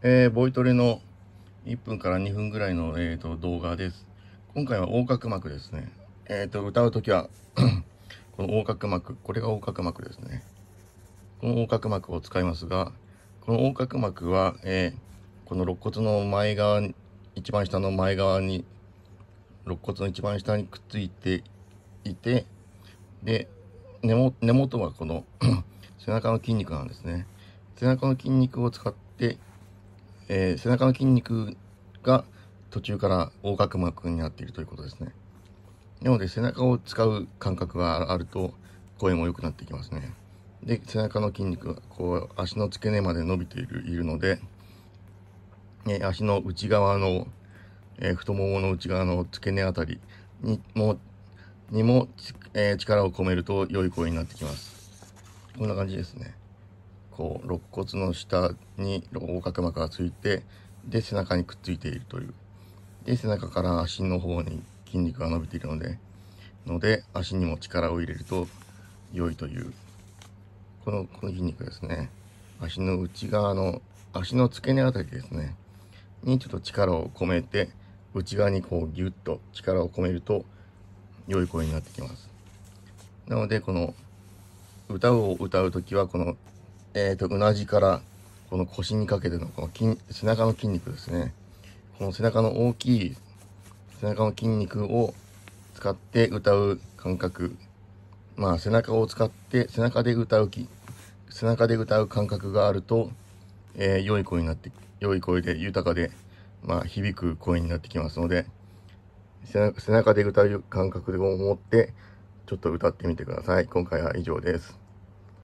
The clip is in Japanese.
えー、ボイトレの1分から2分ぐらいの、えーと、動画です。今回は横隔膜ですね。えっ、ー、と、歌うときは この横隔膜、これが横隔膜ですね。この横隔膜を使いますが、この横隔膜は、えー、この肋骨の前側に、一番下の前側に、肋骨の一番下にくっついていて、で、根根元はこの 背中の筋肉なんですね。背中の筋肉を使って、えー、背中の筋肉が途中から横隔膜になっているということですね。なので背中を使う感覚があると声も良くなってきますね。で、背中の筋肉がこう足の付け根まで伸びているいるので、ね、足の内側の、えー、太ももの内側の付け根あたりにもにも、えー、力を込めると良い声になってきます。こんな感じですね。こう肋骨の下に横隔膜がついてで背中にくっついているというで背中から足の方に筋肉が伸びているのでので足にも力を入れると良いというこのこの筋肉ですね足の内側の足の付け根あたりですねにちょっと力を込めて内側にこうギュッと力を込めると良い声になってきますなのでこの歌を歌う時はこのえっ、ー、と、うなじから、この腰にかけての、この筋、背中の筋肉ですね。この背中の大きい、背中の筋肉を使って歌う感覚。まあ、背中を使って、背中で歌う気、背中で歌う感覚があると、えー、良い声になって、良い声で豊かで、まあ、響く声になってきますので、背中で歌う感覚を持って、ちょっと歌ってみてください。今回は以上です。